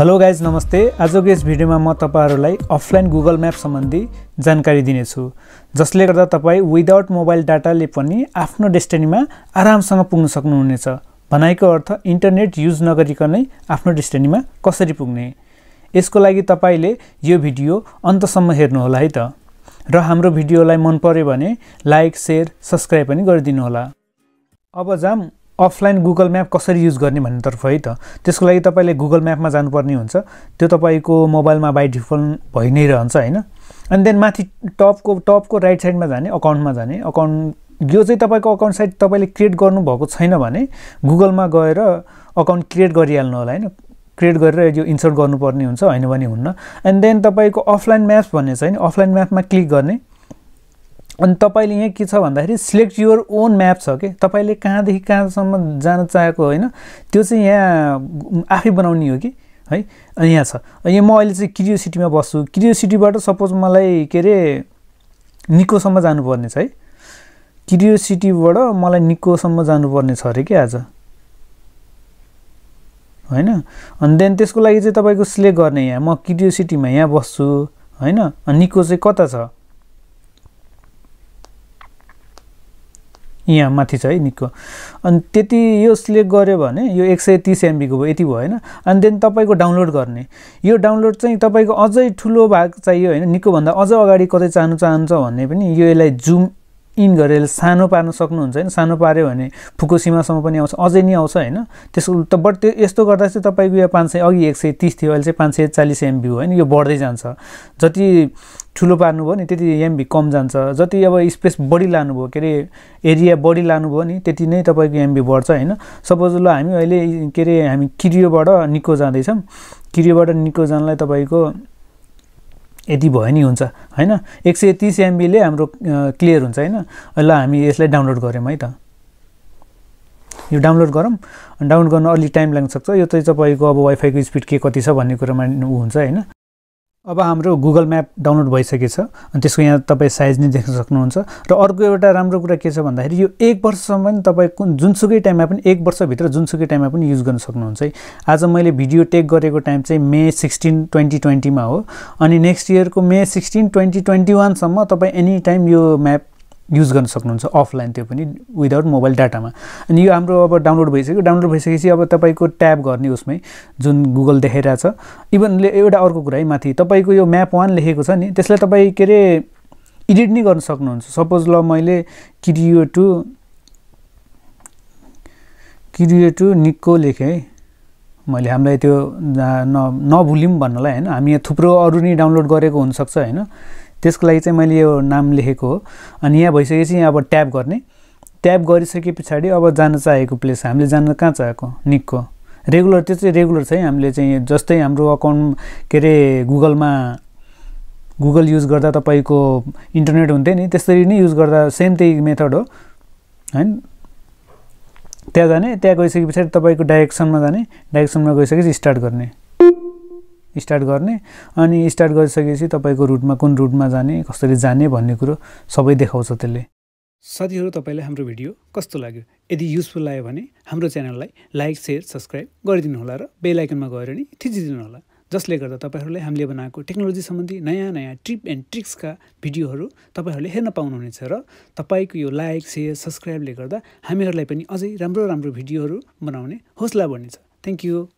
hello guys नमस्ते आजको यस भिडियोमा म तपाईँहरूलाई अफलाइन गुगल म्याप सम्बन्धी जानकारी दिनेछु जसले गर्दा तपाईँ विदाउट मोबाइल डाटाले पनि आफ्नो डेस्टिनीमा आरामसँग पुग्न सक्नुहुनेछ भनाइको अर्थ इन्टरनेट युज नगरिकनै आफ्नो डेस्टिनीमा कसरी पुग्ने यसको लागि तपाईँले यो भिडियो अन्तसम्म हेर्नुहोला है त र हाम्रो भिडियोलाई मन पऱ्यो भने लाइक सेयर सब्सक्राइब पनि गरिदिनुहोला अब जाम अफलाइन गुगल म्याप कसरी युज गर्ने भन्नेतर्फ है त त्यसको लागि तपाईँले गुगल म्यापमा जानुपर्ने हुन्छ त्यो तपाईँको मोबाइलमा बाई डिफल्ट भइ नै रहन्छ होइन अनि देन माथि टपको टपको राइट साइडमा जाने अकाउन्टमा जाने अकाउन्ट यो चाहिँ तपाईँको अकाउन्ट साइड तपाईँले क्रिएट गर्नुभएको छैन भने गुगलमा गएर अकाउन्ट क्रिएट गरिहाल्नु होला होइन क्रिएट गरेर यो इन्सर्ट गर्नुपर्ने हुन्छ होइन भने हुन्न एन्ड देन तपाईँको अफलाइन म्याप भन्ने छ होइन अफलाइन म्यापमा क्लिक गर्ने अनि तपाईँले यहाँ के छ भन्दाखेरि सिलेक्ट युर ओन म्याप छ कि तपाईँले कहाँदेखि कहाँसम्म जान चाहेको होइन त्यो चाहिँ यहाँ आफै बनाउने हो कि है अनि यहाँ छ यहाँ म अहिले चाहिँ क्रियोसिटीमा बस्छु क्रियोसिटीबाट सपोज मलाई के अरे निकोसम्म जानुपर्ने छ है क्रियोसिटीबाट मलाई निकोसम्म जानुपर्ने छ अरे कि आज होइन अनि देन त्यसको लागि चाहिँ तपाईँको सिलेक्ट गर्ने यहाँ म क्रियोसिटीमा यहाँ बस्छु होइन अनि निको चाहिँ कता छ यहाँ माथि छ है निको अनि त्यति यसले गऱ्यो भने यो एक सय तिस एमबीको भयो यति भयो होइन अनि देन तपाईँको डाउनलोड गर्ने यो डाउनलोड चाहिँ तपाईँको अझै ठुलो भाग चाहियो होइन भन्दा अझ अगाडि कतै चाहनु चाहन्छ भने पनि यो यसलाई जुम इन गरेर सानो पार्न सक्नुहुन्छ होइन सानो पार्यो भने फुको सीमासम्म पनि आउँछ अझै नै आउँछ होइन त्यसको त बट त्यो यस्तो गर्दा चाहिँ तपाईँको यो पाँच सय अघि एक सय तिस थियो अहिले चाहिँ पाँच सय चालिस एमबी हो होइन यो बढ्दै जान्छ जति ठुलो पार्नुभयो नि त्यति एमबी कम जान्छ जति अब स्पेस बढी लानुभयो के अरे एरिया बढी लानुभयो नि त्यति नै तपाईँको एमबी बढ्छ होइन सपोज ल हामी अहिले के अरे हामी किरियोबाट निको जाँदैछौँ किरियोबाट निको जानलाई तपाईँको यति भयो नि हुन्छ होइन एक सय तिस एमबीले हाम्रो क्लियर हुन्छ होइन ल हामी यसलाई डाउनलोड गऱ्यौँ है त यो डाउनलोड गरौँ डाउनलोड गर्न अलिक टाइम लाग्न सक्छ यो चाहिँ तपाईँको अब वाइफाईको स्पिड के कति छ भन्ने कुरामा ऊ हुन्छ होइन अब हाम्रो गुगल म्याप डाउनलोड भइसकेछ अनि त्यसको यहाँ तपाईँ साइज नै देख्न सक्नुहुन्छ र अर्को एउटा राम्रो कुरा के छ भन्दाखेरि यो एक वर्षसम्म पनि तपाईँ कुन जुनसुकै टाइममा पनि एक वर्षभित्र जुनसुकै टाइममा पनि युज गर्न सक्नुहुन्छ है आज मैले भिडियो टेक गरेको टाइम चाहिँ मे सिक्सटिन ट्वेन्टी ट्वेन्टीमा हो अनि नेक्स्ट इयरको मे सिक्सटिन ट्वेन्टी ट्वेन्टी वानसम्म तपाईँ एनी टाइम यो म्याप युज गर्न सक्नुहुन्छ अफलाइन त्यो पनि विदाउट मोबाइल डाटामा अनि यो हाम्रो अब डाउनलोड भइसक्यो डाउनलोड भइसकेपछि अब तपाईँको ट्याप गर्ने उसमै जुन गुगल छ इभनले एउटा अर्को कुरा है माथि तपाईँको यो म्याप वान लेखेको छ नि त्यसलाई तपाईँ के अरे एडिट नै गर्न सक्नुहुन्छ सपोज ल मैले किरियो टु किरियो टु निको लेखेँ है मैले हामीलाई त्यो न नभुल्यौँ भन्नलाई होइन हामी यहाँ थुप्रो अरू नै डाउनलोड गरेको हुनसक्छ होइन त्यसको लागि चाहिँ मैले यो नाम लेखेको हो अनि यहाँ भइसकेपछि यहाँ अब ट्याप गर्ने ट्याप गरिसके पछाडि अब जान चाहेको प्लेस हामीले जान कहाँ चाहेको निकको रेगुलर त्यो चाहिँ रेगुलर है हामीले चाहिँ जस्तै हाम्रो अकाउन्ट के अरे गुगलमा गुगल युज गर्दा तपाईँको इन्टरनेट हुन्थ्यो नि त्यसरी नै युज गर्दा सेम त्यही मेथड हो होइन त्यहाँ जाने त्यहाँ गइसके पछाडि तपाईँको डाइरेक्सनमा जाने डाइरेक्सनमा गइसकेपछि स्टार्ट गर्ने स्टार्ट गर्ने अनि स्टार्ट गरिसकेपछि तपाईँको रुटमा कुन रुटमा जाने कसरी जाने भन्ने कुरो सबै देखाउँछ त्यसले साथीहरू तपाईँलाई हाम्रो भिडियो कस्तो लाग्यो यदि युजफुल लाग्यो भने हाम्रो च्यानललाई लाइक सेयर सब्सक्राइब गरिदिनु होला र बेलायकनमा गएर नि थिचिदिनु होला जसले गर्दा तपाईँहरूलाई हामीले बनाएको टेक्नोलोजी सम्बन्धी नयाँ नयाँ ट्रिप एन्ड ट्रिक्सका भिडियोहरू तपाईँहरूले हेर्न पाउनुहुनेछ र तपाईँको यो लाइक सेयर सब्सक्राइबले गर्दा हामीहरूलाई पनि अझै राम्रो राम्रो भिडियोहरू बनाउने हौसला बढ्नेछ थ्याङ्क यू